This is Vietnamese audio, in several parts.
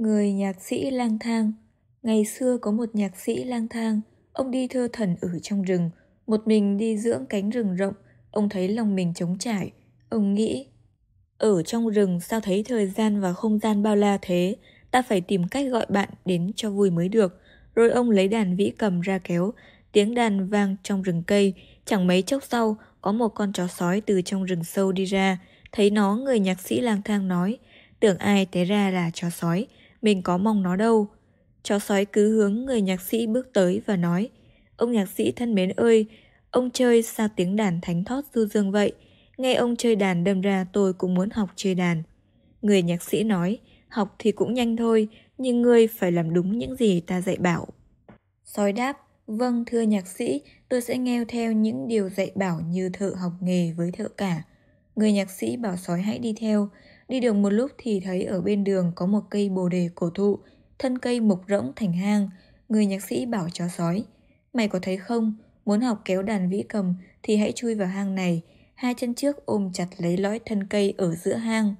Người nhạc sĩ lang thang Ngày xưa có một nhạc sĩ lang thang, ông đi thơ thần ở trong rừng, một mình đi dưỡng cánh rừng rộng, ông thấy lòng mình trống trải, ông nghĩ Ở trong rừng sao thấy thời gian và không gian bao la thế, ta phải tìm cách gọi bạn đến cho vui mới được. Rồi ông lấy đàn vĩ cầm ra kéo, tiếng đàn vang trong rừng cây, chẳng mấy chốc sau có một con chó sói từ trong rừng sâu đi ra, thấy nó người nhạc sĩ lang thang nói, tưởng ai té ra là chó sói, mình có mong nó đâu. Chó sói cứ hướng người nhạc sĩ bước tới và nói, ông nhạc sĩ thân mến ơi, ông chơi sao tiếng đàn thánh thót du dương vậy, nghe ông chơi đàn đâm ra tôi cũng muốn học chơi đàn. Người nhạc sĩ nói, học thì cũng nhanh thôi, nhưng ngươi phải làm đúng những gì ta dạy bảo. Sói đáp, vâng thưa nhạc sĩ, tôi sẽ nghe theo những điều dạy bảo như thợ học nghề với thợ cả. Người nhạc sĩ bảo sói hãy đi theo, Đi được một lúc thì thấy ở bên đường có một cây bồ đề cổ thụ, thân cây mục rỗng thành hang, người nhạc sĩ bảo chó sói. Mày có thấy không, muốn học kéo đàn vĩ cầm thì hãy chui vào hang này, hai chân trước ôm chặt lấy lõi thân cây ở giữa hang.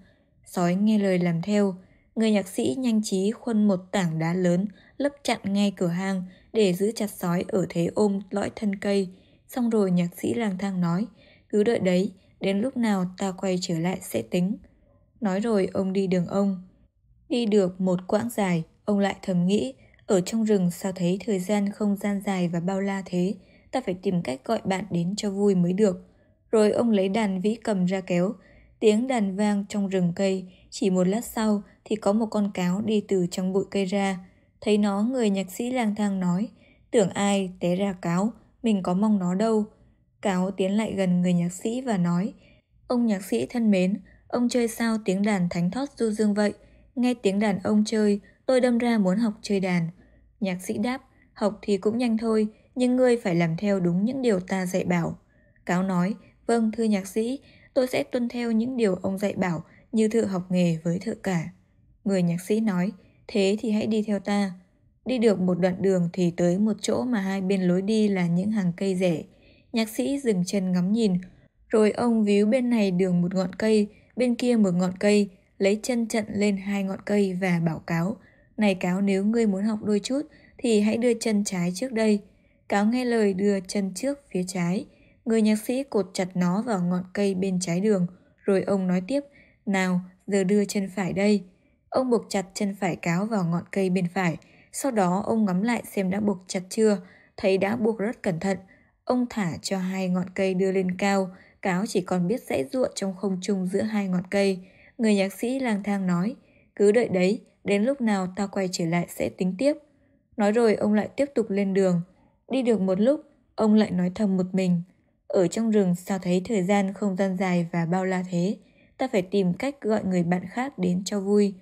Sói nghe lời làm theo, người nhạc sĩ nhanh trí khuân một tảng đá lớn lấp chặn ngay cửa hang để giữ chặt sói ở thế ôm lõi thân cây. Xong rồi nhạc sĩ lang thang nói, cứ đợi đấy, đến lúc nào ta quay trở lại sẽ tính. Nói rồi ông đi đường ông. Đi được một quãng dài, ông lại thầm nghĩ, ở trong rừng sao thấy thời gian không gian dài và bao la thế, ta phải tìm cách gọi bạn đến cho vui mới được. Rồi ông lấy đàn vĩ cầm ra kéo, tiếng đàn vang trong rừng cây, chỉ một lát sau thì có một con cáo đi từ trong bụi cây ra. Thấy nó người nhạc sĩ lang thang nói, tưởng ai té ra cáo, mình có mong nó đâu. Cáo tiến lại gần người nhạc sĩ và nói, ông nhạc sĩ thân mến, Ông chơi sao tiếng đàn thánh thót du dương vậy? Nghe tiếng đàn ông chơi, tôi đâm ra muốn học chơi đàn. Nhạc sĩ đáp, học thì cũng nhanh thôi, nhưng ngươi phải làm theo đúng những điều ta dạy bảo. Cáo nói, vâng thưa nhạc sĩ, tôi sẽ tuân theo những điều ông dạy bảo như thợ học nghề với thợ cả. Người nhạc sĩ nói, thế thì hãy đi theo ta. Đi được một đoạn đường thì tới một chỗ mà hai bên lối đi là những hàng cây rẻ. Nhạc sĩ dừng chân ngắm nhìn, rồi ông víu bên này đường một ngọn cây, bên kia một ngọn cây, lấy chân trận lên hai ngọn cây và bảo cáo. Này cáo nếu ngươi muốn học đôi chút thì hãy đưa chân trái trước đây. Cáo nghe lời đưa chân trước phía trái. Người nhạc sĩ cột chặt nó vào ngọn cây bên trái đường, rồi ông nói tiếp, nào, giờ đưa chân phải đây. Ông buộc chặt chân phải cáo vào ngọn cây bên phải, sau đó ông ngắm lại xem đã buộc chặt chưa, thấy đã buộc rất cẩn thận. Ông thả cho hai ngọn cây đưa lên cao, cáo chỉ còn biết rẽ ruộng trong không trung giữa hai ngọn cây. Người nhạc sĩ lang thang nói, cứ đợi đấy, đến lúc nào ta quay trở lại sẽ tính tiếp. Nói rồi ông lại tiếp tục lên đường. Đi được một lúc, ông lại nói thầm một mình. Ở trong rừng sao thấy thời gian không gian dài và bao la thế, ta phải tìm cách gọi người bạn khác đến cho vui.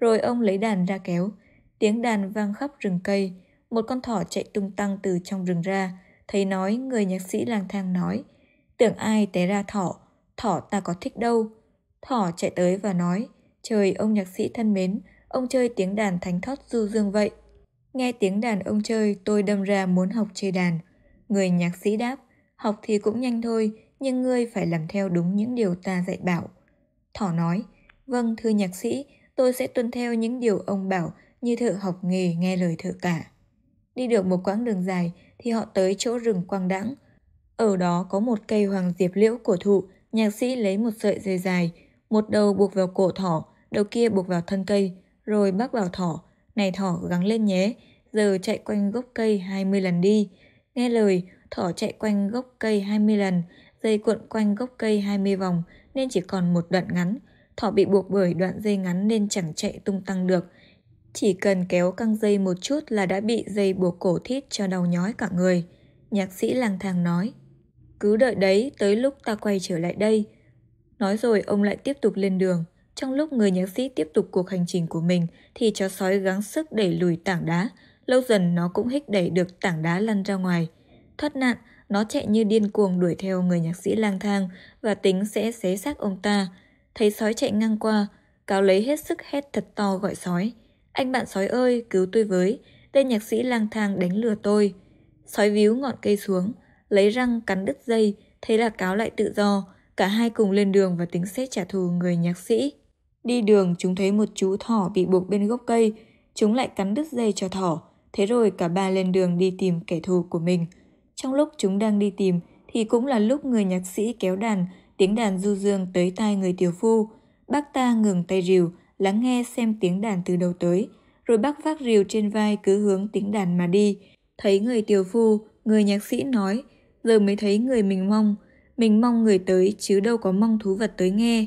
Rồi ông lấy đàn ra kéo, tiếng đàn vang khắp rừng cây, một con thỏ chạy tung tăng từ trong rừng ra, thấy nói người nhạc sĩ lang thang nói, tưởng ai té ra thỏ, thỏ ta có thích đâu. Thỏ chạy tới và nói, trời ông nhạc sĩ thân mến, ông chơi tiếng đàn thánh thót du dương vậy. Nghe tiếng đàn ông chơi, tôi đâm ra muốn học chơi đàn. Người nhạc sĩ đáp, học thì cũng nhanh thôi, nhưng ngươi phải làm theo đúng những điều ta dạy bảo. Thỏ nói, vâng thưa nhạc sĩ, tôi sẽ tuân theo những điều ông bảo như thợ học nghề nghe lời thợ cả. Đi được một quãng đường dài thì họ tới chỗ rừng quang đãng, ở đó có một cây hoàng diệp liễu cổ thụ, nhạc sĩ lấy một sợi dây dài, một đầu buộc vào cổ thỏ, đầu kia buộc vào thân cây, rồi bác vào thỏ, này thỏ gắng lên nhé, giờ chạy quanh gốc cây 20 lần đi. Nghe lời, thỏ chạy quanh gốc cây 20 lần, dây cuộn quanh gốc cây 20 vòng nên chỉ còn một đoạn ngắn. Thỏ bị buộc bởi đoạn dây ngắn nên chẳng chạy tung tăng được. Chỉ cần kéo căng dây một chút là đã bị dây buộc cổ thít cho đau nhói cả người. Nhạc sĩ lang thang nói cứ đợi đấy tới lúc ta quay trở lại đây. Nói rồi ông lại tiếp tục lên đường. Trong lúc người nhạc sĩ tiếp tục cuộc hành trình của mình thì chó sói gắng sức đẩy lùi tảng đá. Lâu dần nó cũng hích đẩy được tảng đá lăn ra ngoài. Thoát nạn, nó chạy như điên cuồng đuổi theo người nhạc sĩ lang thang và tính sẽ xé xác ông ta. Thấy sói chạy ngang qua, cáo lấy hết sức hét thật to gọi sói. Anh bạn sói ơi, cứu tôi với, tên nhạc sĩ lang thang đánh lừa tôi. Sói víu ngọn cây xuống, lấy răng cắn đứt dây, thế là cáo lại tự do. Cả hai cùng lên đường và tính xét trả thù người nhạc sĩ. Đi đường chúng thấy một chú thỏ bị buộc bên gốc cây, chúng lại cắn đứt dây cho thỏ. Thế rồi cả ba lên đường đi tìm kẻ thù của mình. Trong lúc chúng đang đi tìm thì cũng là lúc người nhạc sĩ kéo đàn, tiếng đàn du dương tới tai người tiểu phu. Bác ta ngừng tay rìu, lắng nghe xem tiếng đàn từ đầu tới, rồi bác vác rìu trên vai cứ hướng tiếng đàn mà đi. Thấy người tiểu phu, người nhạc sĩ nói – giờ mới thấy người mình mong, mình mong người tới chứ đâu có mong thú vật tới nghe.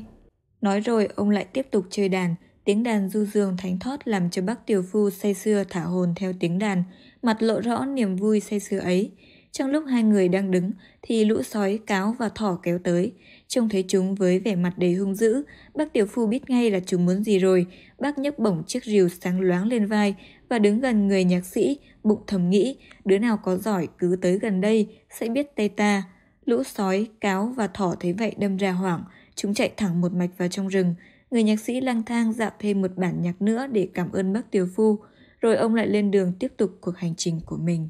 Nói rồi ông lại tiếp tục chơi đàn, tiếng đàn du dương thánh thót làm cho bác tiểu phu say sưa thả hồn theo tiếng đàn, mặt lộ rõ niềm vui say sưa ấy. Trong lúc hai người đang đứng thì lũ sói, cáo và thỏ kéo tới. Trông thấy chúng với vẻ mặt đầy hung dữ, bác tiểu phu biết ngay là chúng muốn gì rồi. Bác nhấc bổng chiếc rìu sáng loáng lên vai và đứng gần người nhạc sĩ, bụng thầm nghĩ, đứa nào có giỏi cứ tới gần đây, sẽ biết tay ta. Lũ sói, cáo và thỏ thấy vậy đâm ra hoảng, chúng chạy thẳng một mạch vào trong rừng. Người nhạc sĩ lang thang dạo thêm một bản nhạc nữa để cảm ơn bác tiểu Phu, rồi ông lại lên đường tiếp tục cuộc hành trình của mình.